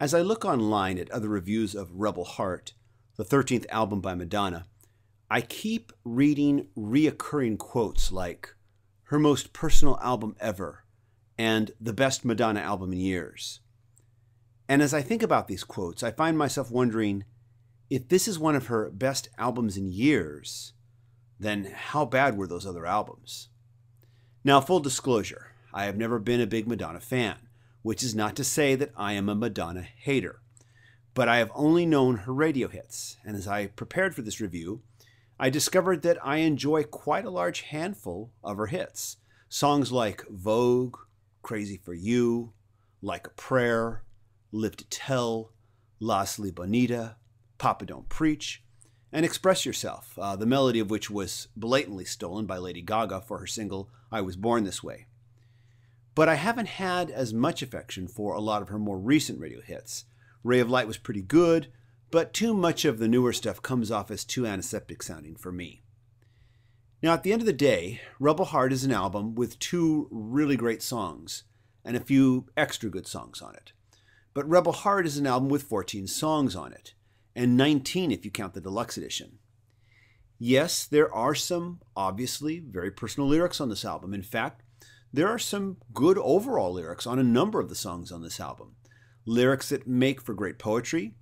As I look online at other reviews of Rebel Heart, the 13th album by Madonna, I keep reading reoccurring quotes like, her most personal album ever, and the best Madonna album in years. And as I think about these quotes, I find myself wondering if this is one of her best albums in years, then how bad were those other albums? Now, full disclosure, I have never been a big Madonna fan which is not to say that I am a Madonna hater. But I have only known her radio hits, and as I prepared for this review, I discovered that I enjoy quite a large handful of her hits. Songs like Vogue, Crazy for You, Like a Prayer, Live to Tell, Las Bonita, Papa Don't Preach, and Express Yourself, uh, the melody of which was blatantly stolen by Lady Gaga for her single I Was Born This Way but I haven't had as much affection for a lot of her more recent radio hits. Ray of Light was pretty good, but too much of the newer stuff comes off as too antiseptic sounding for me. Now, at the end of the day, Rebel Heart is an album with two really great songs and a few extra good songs on it. But Rebel Heart is an album with 14 songs on it, and 19 if you count the deluxe edition. Yes, there are some obviously very personal lyrics on this album. In fact, there are some good overall lyrics on a number of the songs on this album. Lyrics that make for great poetry,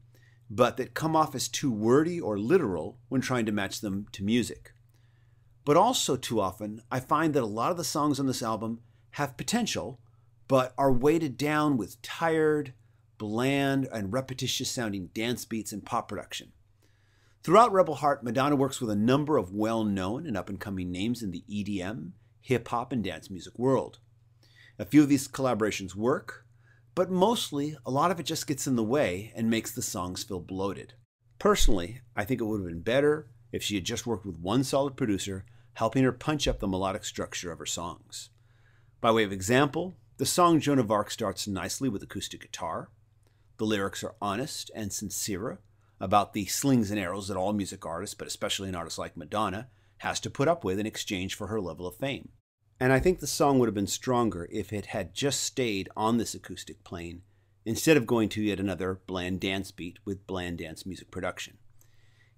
but that come off as too wordy or literal when trying to match them to music. But also, too often, I find that a lot of the songs on this album have potential, but are weighted down with tired, bland, and repetitious sounding dance beats and pop production. Throughout Rebel Heart, Madonna works with a number of well known and up and coming names in the EDM hip hop and dance music world. A few of these collaborations work, but mostly a lot of it just gets in the way and makes the songs feel bloated. Personally, I think it would have been better if she had just worked with one solid producer, helping her punch up the melodic structure of her songs. By way of example, the song Joan of Arc starts nicely with acoustic guitar. The lyrics are honest and sincere about the slings and arrows that all music artists, but especially an artist like Madonna, has to put up with in exchange for her level of fame. And I think the song would have been stronger if it had just stayed on this acoustic plane instead of going to yet another bland dance beat with bland dance music production.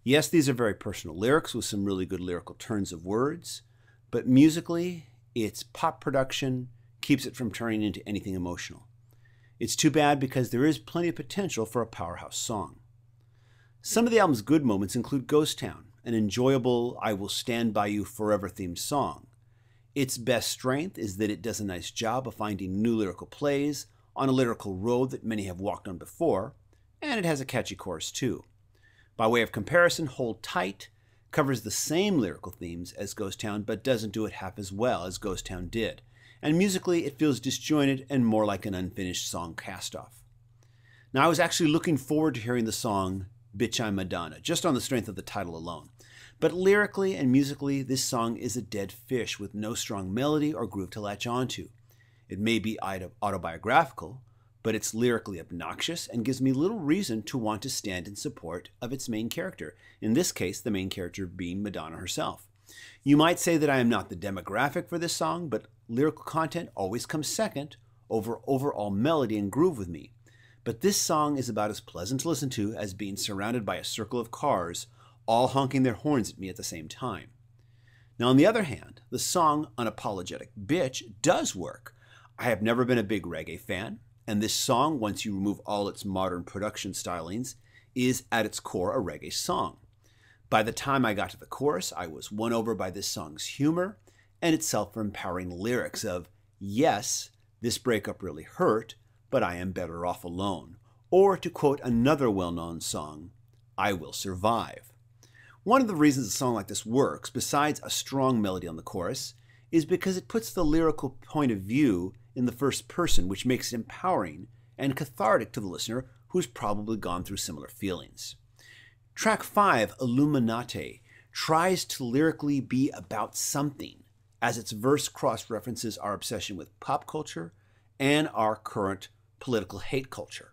Yes, these are very personal lyrics with some really good lyrical turns of words, but musically, its pop production keeps it from turning into anything emotional. It's too bad because there is plenty of potential for a powerhouse song. Some of the album's good moments include Ghost Town, an enjoyable I Will Stand By You Forever themed song, its best strength is that it does a nice job of finding new lyrical plays on a lyrical road that many have walked on before, and it has a catchy chorus too. By way of comparison, Hold Tight covers the same lyrical themes as Ghost Town, but doesn't do it half as well as Ghost Town did, and musically it feels disjointed and more like an unfinished song cast off. Now, I was actually looking forward to hearing the song Bitch I'm Madonna, just on the strength of the title alone. But lyrically and musically, this song is a dead fish with no strong melody or groove to latch onto. It may be autobiographical, but it's lyrically obnoxious and gives me little reason to want to stand in support of its main character, in this case, the main character being Madonna herself. You might say that I am not the demographic for this song, but lyrical content always comes second over overall melody and groove with me. But this song is about as pleasant to listen to as being surrounded by a circle of cars all honking their horns at me at the same time. Now, on the other hand, the song Unapologetic Bitch does work. I have never been a big reggae fan, and this song, once you remove all its modern production stylings, is at its core a reggae song. By the time I got to the chorus, I was won over by this song's humor and its self empowering lyrics of, Yes, this breakup really hurt, but I am better off alone. Or to quote another well known song, I will survive. One of the reasons a song like this works, besides a strong melody on the chorus, is because it puts the lyrical point of view in the first person, which makes it empowering and cathartic to the listener who's probably gone through similar feelings. Track 5, Illuminate, tries to lyrically be about something, as its verse cross references our obsession with pop culture and our current political hate culture.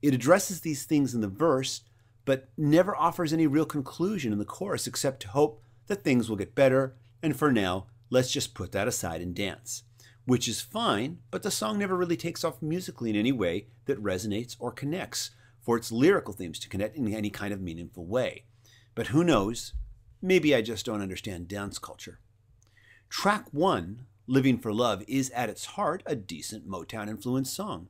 It addresses these things in the verse but never offers any real conclusion in the chorus except to hope that things will get better, and for now, let's just put that aside and dance. Which is fine, but the song never really takes off musically in any way that resonates or connects for its lyrical themes to connect in any kind of meaningful way. But who knows? Maybe I just don't understand dance culture. Track one, Living for Love, is at its heart a decent Motown influenced song.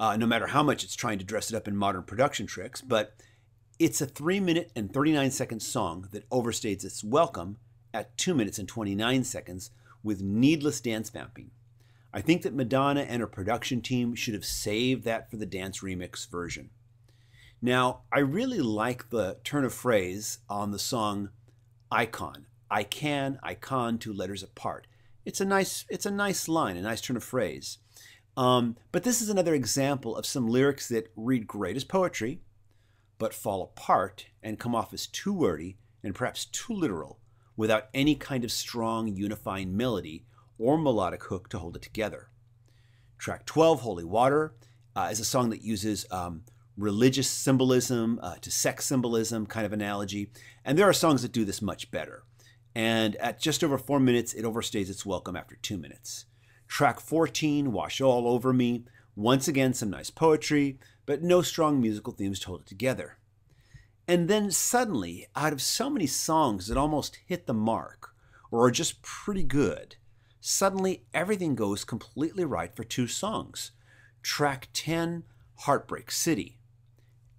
Uh, no matter how much it's trying to dress it up in modern production tricks, but it's a 3 minute and 39 second song that overstays its welcome at 2 minutes and 29 seconds with needless dance vamping. I think that Madonna and her production team should have saved that for the dance remix version. Now, I really like the turn of phrase on the song Icon. I can, icon, two letters apart. It's a nice, it's a nice line, a nice turn of phrase. Um, but this is another example of some lyrics that read great as poetry, but fall apart and come off as too wordy and perhaps too literal without any kind of strong unifying melody or melodic hook to hold it together. Track 12, Holy Water, uh, is a song that uses um, religious symbolism uh, to sex symbolism kind of analogy. And there are songs that do this much better. And at just over four minutes, it overstays its welcome after two minutes. Track 14, Wash All Over Me, once again, some nice poetry, but no strong musical themes told hold it together. And then suddenly, out of so many songs that almost hit the mark or are just pretty good, suddenly everything goes completely right for two songs. Track 10, Heartbreak City.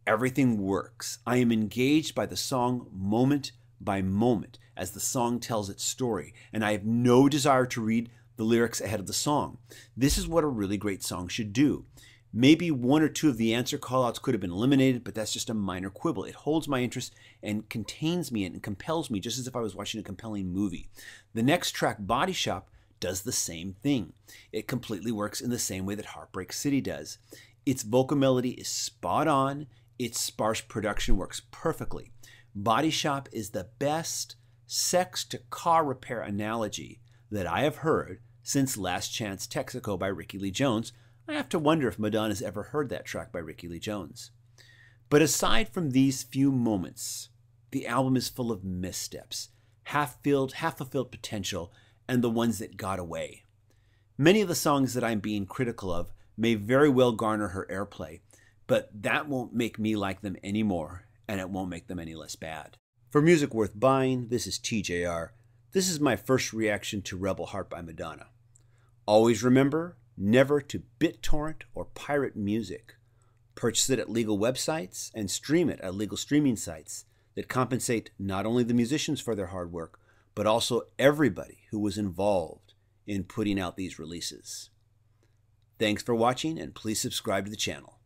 Everything works. I am engaged by the song moment by moment as the song tells its story, and I have no desire to read the lyrics ahead of the song. This is what a really great song should do. Maybe one or two of the answer callouts could have been eliminated, but that's just a minor quibble. It holds my interest and contains me and compels me, just as if I was watching a compelling movie. The next track, Body Shop, does the same thing. It completely works in the same way that Heartbreak City does. Its vocal melody is spot on, its sparse production works perfectly. Body Shop is the best sex to car repair analogy that I have heard since Last Chance Texaco by Ricky Lee Jones I have to wonder if Madonna's ever heard that track by Ricky Lee Jones. But aside from these few moments, the album is full of missteps, half filled, half fulfilled potential, and the ones that got away. Many of the songs that I'm being critical of may very well garner her airplay, but that won't make me like them any more, and it won't make them any less bad. For music worth buying, this is TJR. This is my first reaction to Rebel Heart by Madonna. Always remember never to BitTorrent or pirate music. Purchase it at legal websites and stream it at legal streaming sites that compensate not only the musicians for their hard work, but also everybody who was involved in putting out these releases. Thanks for watching and please subscribe to the channel.